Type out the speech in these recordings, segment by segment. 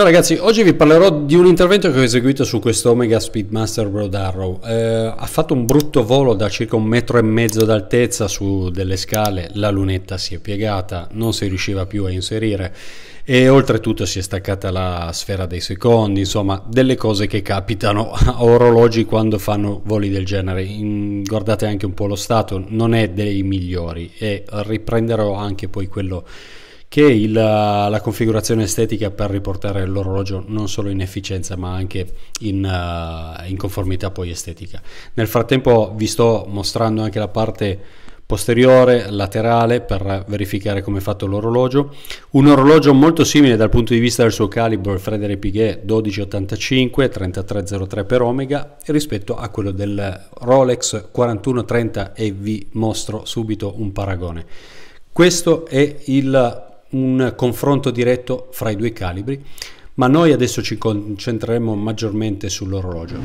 Ciao ragazzi, oggi vi parlerò di un intervento che ho eseguito su questo Omega Speedmaster Broad Arrow. Eh, ha fatto un brutto volo da circa un metro e mezzo d'altezza su delle scale, la lunetta si è piegata, non si riusciva più a inserire e oltretutto si è staccata la sfera dei secondi, insomma delle cose che capitano a orologi quando fanno voli del genere. In, guardate anche un po' lo stato, non è dei migliori e riprenderò anche poi quello che il, la configurazione estetica per riportare l'orologio non solo in efficienza ma anche in, uh, in conformità poi estetica. Nel frattempo vi sto mostrando anche la parte posteriore, laterale per verificare come è fatto l'orologio. Un orologio molto simile dal punto di vista del suo calibro, il Frederick Piguet 1285 3303 per Omega rispetto a quello del Rolex 4130 e vi mostro subito un paragone. Questo è il un confronto diretto fra i due calibri, ma noi adesso ci concentreremo maggiormente sull'orologio.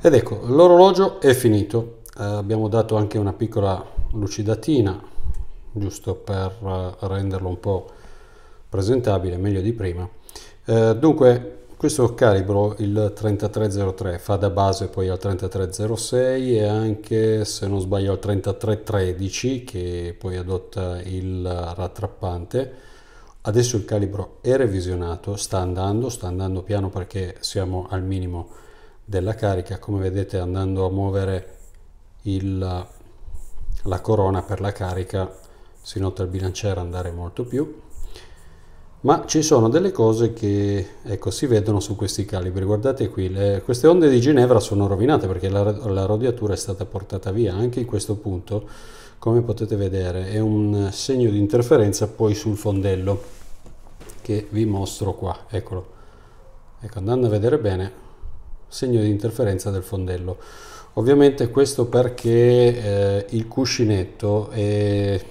Ed ecco, l'orologio è finito. Eh, abbiamo dato anche una piccola lucidatina, giusto per eh, renderlo un po' presentabile, meglio di prima. Eh, dunque, questo calibro, il 3303, fa da base poi al 3306 e anche, se non sbaglio, al 3313 che poi adotta il rattrappante. Adesso il calibro è revisionato, sta andando, sta andando piano perché siamo al minimo della carica. Come vedete andando a muovere il, la corona per la carica si nota il bilanciere andare molto più ma ci sono delle cose che ecco, si vedono su questi calibri. Guardate qui, le, queste onde di Ginevra sono rovinate perché la, la, rodiatura è stata portata via. Anche in questo punto, come potete vedere, è un segno di interferenza poi sul fondello che vi mostro qua. Eccolo. Ecco, andando a vedere bene, segno di interferenza del fondello. Ovviamente questo perché eh, il cuscinetto è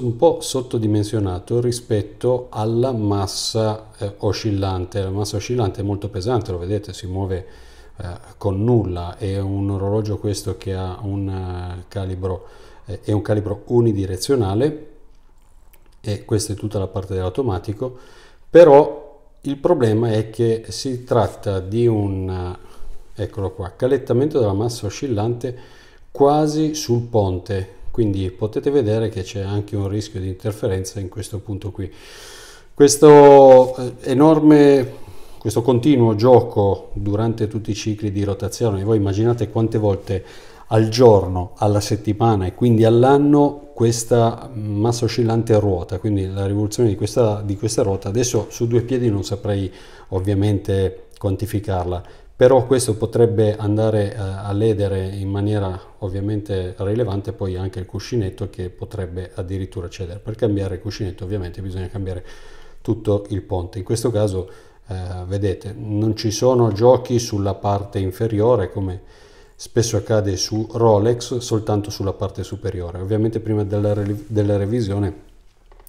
un po' sottodimensionato rispetto alla massa eh, oscillante. La massa oscillante è molto pesante, lo vedete, si muove eh, con nulla. È un orologio questo che ha un eh, calibro, eh, è un calibro unidirezionale e questa è tutta la parte dell'automatico, però il problema è che si tratta di un, eh, eccolo qua, calettamento della massa oscillante quasi sul ponte, quindi potete vedere che c'è anche un rischio di interferenza in questo punto qui questo eh, enorme questo continuo gioco durante tutti i cicli di rotazione voi immaginate quante volte al giorno, alla settimana e quindi all'anno questa massa oscillante ruota, quindi la rivoluzione di questa, di questa ruota, adesso su due piedi non saprei ovviamente quantificarla, però questo potrebbe andare eh, a ledere in maniera ovviamente rilevante poi anche il cuscinetto che potrebbe addirittura cedere. Per cambiare il cuscinetto ovviamente bisogna cambiare tutto il ponte. In questo caso eh, vedete non ci sono giochi sulla parte inferiore come spesso accade su Rolex, soltanto sulla parte superiore. Ovviamente prima della, della revisione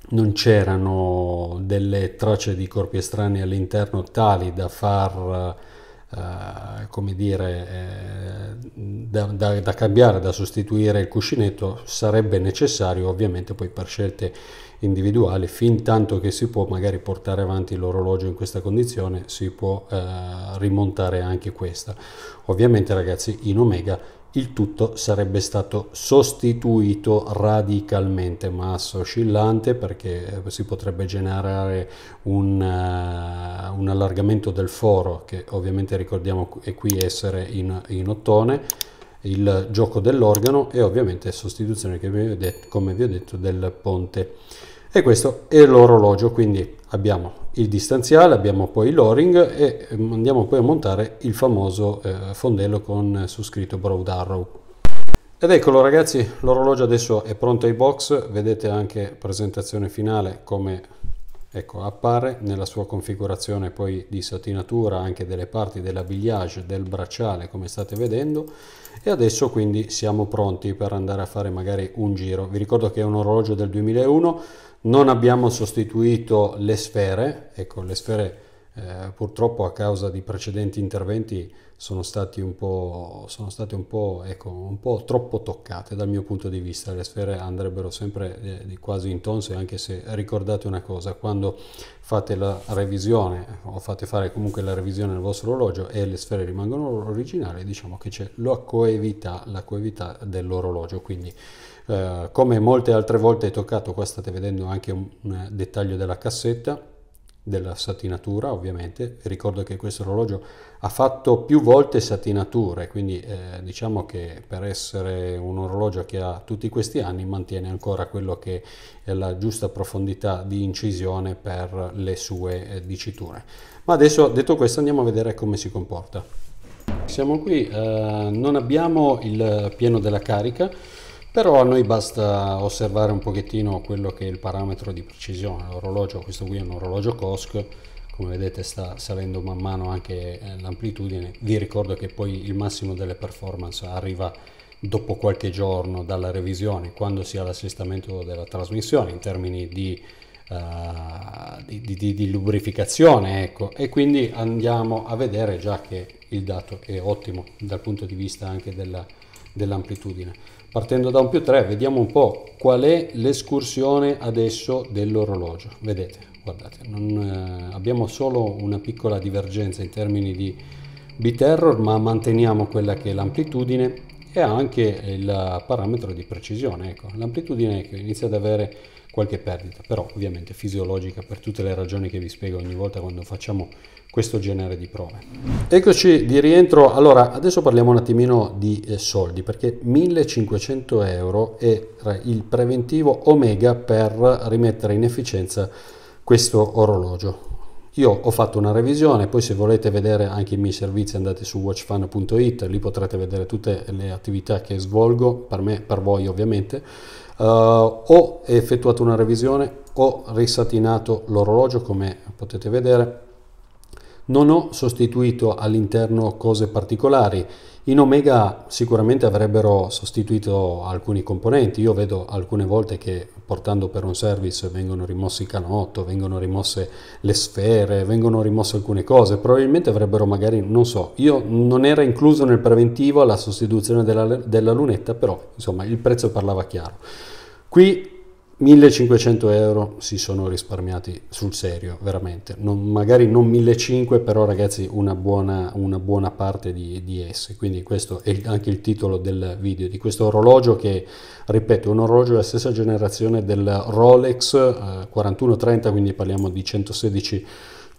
non c'erano delle tracce di corpi estranei all'interno tali da far eh, come dire, eh, da, da, da, cambiare, da sostituire il cuscinetto, sarebbe necessario ovviamente poi per scelte individuali, fin tanto che si può magari portare avanti l'orologio in questa condizione, si può eh, rimontare anche questa. Ovviamente ragazzi in Omega il tutto sarebbe stato sostituito radicalmente massa oscillante perché eh, si potrebbe generare un, uh, un allargamento del foro che ovviamente ricordiamo è qui essere in, in ottone il gioco dell'organo e ovviamente sostituzione che vi ho detto, come vi ho detto del ponte e questo è l'orologio quindi abbiamo il distanziale abbiamo poi l'oring e ehm, andiamo poi a montare il famoso eh, fondello con eh, su scritto broad arrow ed eccolo ragazzi l'orologio adesso è pronto ai box vedete anche presentazione finale come Ecco, appare nella sua configurazione poi di satinatura anche delle parti dell'abbigliage, del bracciale come state vedendo e adesso quindi siamo pronti per andare a fare magari un giro. Vi ricordo che è un orologio del 2001, non abbiamo sostituito le sfere, ecco le sfere eh, purtroppo a causa di precedenti interventi sono, stati un po', sono state un po', ecco, un po', troppo toccate dal mio punto di vista, le sfere andrebbero sempre eh, quasi in anche se ricordate una cosa, quando fate la revisione o fate fare comunque la revisione al vostro orologio e le sfere rimangono originali, diciamo che c'è la coevità, la coevità dell'orologio, quindi eh, come molte altre volte è toccato, qua state vedendo anche un, un dettaglio della cassetta, della satinatura ovviamente, ricordo che questo orologio ha fatto più volte satinature, quindi eh, diciamo che per essere un orologio che ha tutti questi anni mantiene ancora quello che è la giusta profondità di incisione per le sue eh, diciture. Ma adesso detto questo andiamo a vedere come si comporta. Siamo qui, eh, non abbiamo il pieno della carica, però a noi basta osservare un pochettino quello che è il parametro di precisione. L'orologio, questo qui è un orologio COSC, come vedete sta salendo man mano anche eh, l'amplitudine. Vi ricordo che poi il massimo delle performance arriva dopo qualche giorno dalla revisione, quando si ha l'assestamento della trasmissione in termini di Uh, di, di, di, lubrificazione ecco e quindi andiamo a vedere già che il dato è ottimo dal punto di vista anche della dell'amplitudine. Partendo da un più 3 vediamo un po' qual è l'escursione adesso dell'orologio. Vedete, guardate, non, eh, abbiamo solo una piccola divergenza in termini di bit error, ma manteniamo quella che è l'amplitudine e anche il parametro di precisione. Ecco, l'amplitudine che inizia ad avere qualche perdita, però ovviamente fisiologica per tutte le ragioni che vi spiego ogni volta quando facciamo questo genere di prove. Eccoci di rientro, allora adesso parliamo un attimino di eh, soldi perché 1500 euro è il preventivo omega per rimettere in efficienza questo orologio. Io ho fatto una revisione, poi se volete vedere anche i miei servizi andate su watchfan.it, lì potrete vedere tutte le attività che svolgo, per me, per voi ovviamente. Uh, ho effettuato una revisione, ho risatinato l'orologio come potete vedere, non ho sostituito all'interno cose particolari, in Omega sicuramente avrebbero sostituito alcuni componenti, io vedo alcune volte che portando per un service vengono rimossi i canotto, vengono rimosse le sfere, vengono rimosse alcune cose, probabilmente avrebbero magari, non so, io non era incluso nel preventivo la sostituzione della, della lunetta, però insomma il prezzo parlava chiaro. Qui 1500 euro si sono risparmiati sul serio, veramente. Non, magari non 1500, però ragazzi una buona, una buona parte di, di esse. Quindi questo è anche il titolo del video, di questo orologio che, ripeto, è un orologio della stessa generazione del Rolex eh, 4130, quindi parliamo di 116 euro.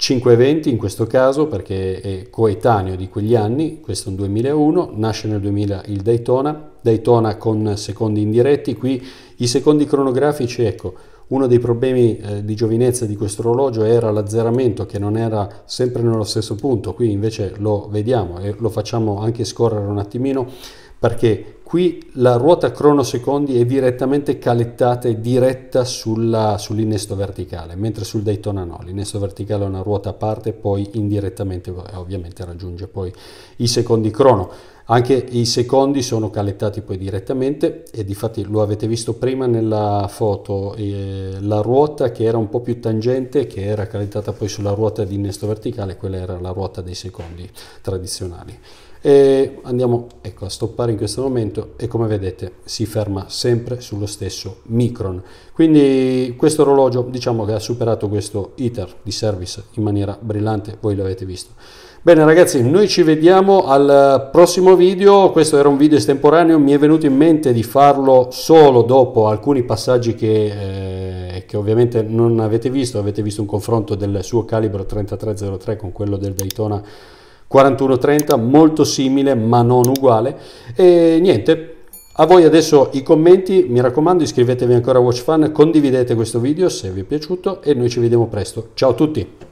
5.20 in questo caso perché è coetaneo di quegli anni, questo è un 2001, nasce nel 2000 il Daytona, Daytona con secondi indiretti, qui i secondi cronografici, ecco, uno dei problemi eh, di giovinezza di questo orologio era l'azzeramento che non era sempre nello stesso punto, qui invece lo vediamo e lo facciamo anche scorrere un attimino, perché qui la ruota cronosecondi è direttamente calettata e diretta sull'innesto verticale, mentre sul Daytona no, l'innesto verticale è una ruota a parte, poi indirettamente eh, ovviamente raggiunge poi i secondi crono. Anche i secondi sono calettati poi direttamente e difatti lo avete visto prima nella foto, eh, la ruota che era un po' più tangente, che era calettata poi sulla ruota di innesto verticale, quella era la ruota dei secondi tradizionali. E andiamo ecco, a stoppare in questo momento e come vedete si ferma sempre sullo stesso micron. Quindi questo orologio diciamo che ha superato questo iter di service in maniera brillante, voi l'avete visto. Bene ragazzi, noi ci vediamo al prossimo video, questo era un video estemporaneo, mi è venuto in mente di farlo solo dopo alcuni passaggi che, eh, che ovviamente non avete visto, avete visto un confronto del suo calibro 3303 con quello del Daytona 4130, molto simile ma non uguale. E niente, a voi adesso i commenti, mi raccomando iscrivetevi ancora a WatchFan, condividete questo video se vi è piaciuto e noi ci vediamo presto. Ciao a tutti!